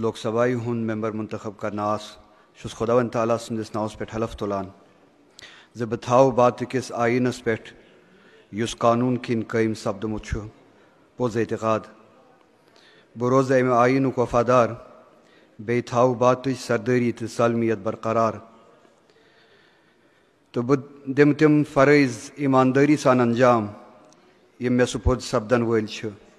लोकसभाई हूँ मेंबर मंतखब नास शुस खुदा तला सिंदिस नाउस पे हलफ तुलान जबथाव बात किस आइनस पे उस कानून किन कईम सब्द मुछ पोज एतकाद बरोज अम आइन वफादार बे थाओ बात सरदरी तो सालमियत बरकरार तो बह दिम तम फ़रज़ ईमानदारी सान अंजाम ये मे सुपुद सपदन वल